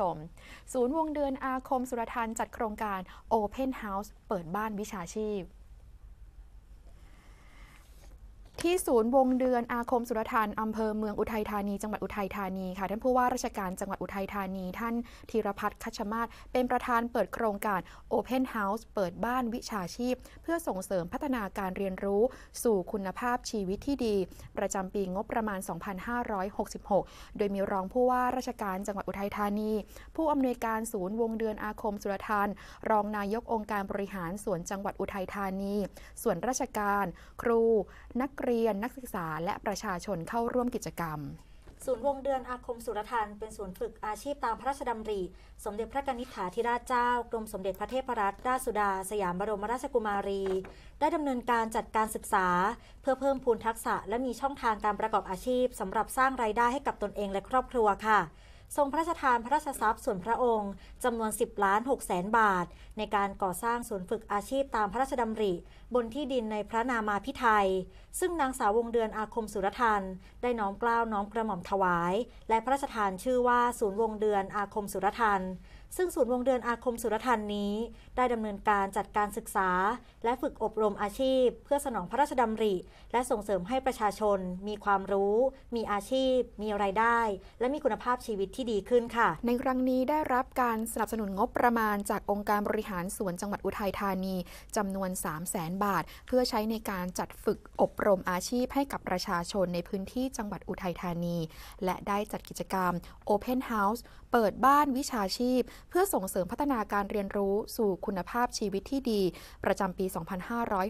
ชมศูนย์วงเดือนอาคมสุรทานจัดโครงการ Open House เปิดบ้านวิชาชีพที่ศูนย์วงเดือนอาคมสุรทานอำเภอเมืองอุทัยธานี จังหวัดอุทัยธานีค่ะท่านผู้ว่าราชการจังหวัดอุทัยธานี ท่านธีรพัฒน์คัชมาศเป็นประธานเปิดโครงการ Open House เปิดบ้านวิชาชีพ เพื่อส่งเสริมพัฒนาการเรียนรู้สู่คุณภาพชีวิตที่ดี ประจำปีงบประมาณ 2566 โดยมีรองผู้ว่าราชการจังหวัดอุทัยธานี ผู้อำนวยการศูนย์วงเดือนอาคมสุรทานรองนายกองค์การบริหารส่วนจังหวัดอุทัยธานี ส่วนราชการครูนักเรียนเรียนนักศึกษาและประชาชนเข้าร่วมกิจกรรมศูนย์วงเดือนอาคมสุรทานเป็นศูนย์ฝึกอาชีพตามพระราชดำริสมเด็จพระกนิษฐาธิราชเจ้า กรมสมเด็จพระเทพรัตนราชสุดา สยามบรมราชกุมารี ได้ดำเนินการจัดการศึกษา เพื่อเพิ่มพูนทักษะและมีช่องทางการประกอบอาชีพสำหรับสร้างรายได้ให้กับตนเองและครอบครัวค่ะทรงพระราชทานพระราชทรัพย์ส่วนพระองค์จำนวน 10ล้าน6แสนบาท ในการก่อสร้างศูนย์ฝึกอาชีพตามพระราชดำริ บนที่ดินในพระนามาพิไทยซึ่งนางสาววงเดือนอาคมสุรทันได้น้อมกล้าวน้อมกระหม่อมถวาย และพระราชทานชื่อว่าศูนย์วงเดือนอาคมสุรทันซึ่งศูนย์วงเดือนอาคมสุรทันนี้ ได้ดำเนินการจัดการศึกษา และฝึกอบรมอาชีพ เพื่อสนองพระราชดำริ และส่งเสริมให้ประชาชนมีความรู้ มีอาชีพ มีไรายได้ และมีคุณภาพชีวิตที่ดีขึ้นค่ะ ในครั้งนี้ได้รับการสนับสนุนงบประมาณจากองค์การบริหารส่วนจังหวัดอุทัยธานีจำนวน 3 0 0แสนบาท เพื่อใช้ในการจัดฝึกอบรมอาชีพให้กับประชาชนในพื้นที่จังหวัดอุทัยธานี และได้จัดกิจกรรม Open House เปิดบ้านวิชาชีพเพื่อส่งเสริมพัฒนาการเรียนรู้สู่คุณภาพชีวิตที่ดีประจำปี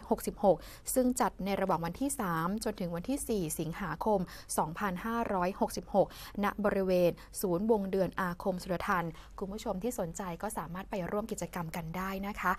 2566 ซึ่งจัดในระหว่างวันที่ 3 จนถึงวันที่ 4 สิงหาคม 2566 ณ บริเวณ ศูนย์วงเดือนอาคมสุรทัน คุณผู้ชมที่สนใจก็สามารถไปร่วมกิจกรรมกันได้นะคะ